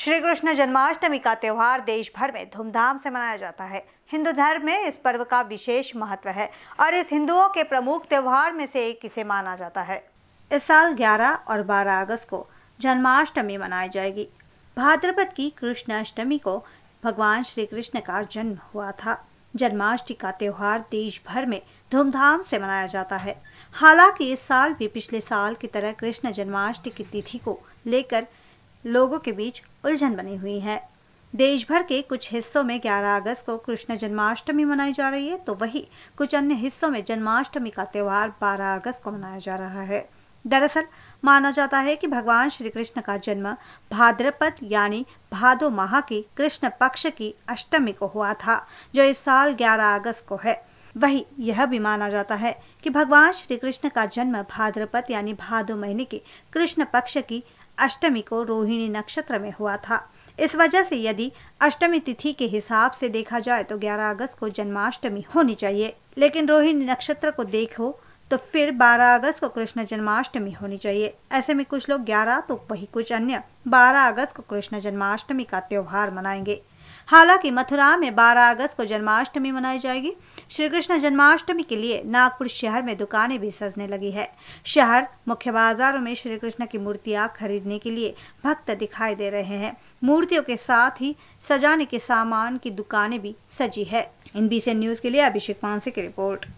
श्री कृष्ण जन्माष्टमी का त्यौहार देश भर में धूमधाम से मनाया जाता है हिंदू धर्म में इस पर्व का विशेष महत्व है और इस हिंदुओं के प्रमुख त्यौहार में से एक इसे माना जाता है इस साल 11 और 12 अगस्त को जन्माष्टमी मनाई जाएगी भाद्रपद की कृष्ण अष्टमी को भगवान श्री कृष्ण का जन्म हुआ था जन्माष्टमी का त्यौहार देश भर में धूमधाम से मनाया जाता है हालांकि इस साल भी पिछले साल की तरह कृष्ण जन्माष्टमी की तिथि को लेकर लोगों के बीच उलझन बनी हुई है देश भर के कुछ हिस्सों में 11 अगस्त को कृष्ण जन्माष्टमी मनाई जा रही है तो वहीं कुछ अन्य हिस्सों में जन्माष्टमी का त्यौहार 12 अगस्त को मनाया जा रहा है दरअसल माना जाता है कि भगवान श्री कृष्ण का जन्म भाद्रपद यानी भादो माह की कृष्ण पक्ष की अष्टमी को हुआ था जो इस साल 11 अगस्त को है वही यह भी माना जाता है कि भगवान श्री कृष्ण का जन्म भाद्रपद यानी भादो महीने के कृष्ण पक्ष की अष्टमी को रोहिणी नक्षत्र में हुआ था इस वजह से यदि अष्टमी तिथि के हिसाब से देखा जाए तो 11 अगस्त को जन्माष्टमी होनी चाहिए लेकिन रोहिणी नक्षत्र को देखो तो फिर 12 अगस्त को कृष्ण जन्माष्टमी होनी चाहिए ऐसे में कुछ लोग 11 तो वही कुछ अन्य 12 अगस्त को कृष्ण जन्माष्टमी का त्योहार मनाएंगे हालांकि मथुरा में 12 अगस्त को जन्माष्टमी मनाई जाएगी श्री कृष्ण जन्माष्टमी के लिए नागपुर शहर में दुकानें भी सजने लगी है शहर मुख्य बाजारों में श्री कृष्ण की मूर्तियां खरीदने के लिए भक्त दिखाई दे रहे हैं मूर्तियों के साथ ही सजाने के सामान की दुकानें भी सजी है इन बीसी न्यूज के लिए अभिषेक पांसे की रिपोर्ट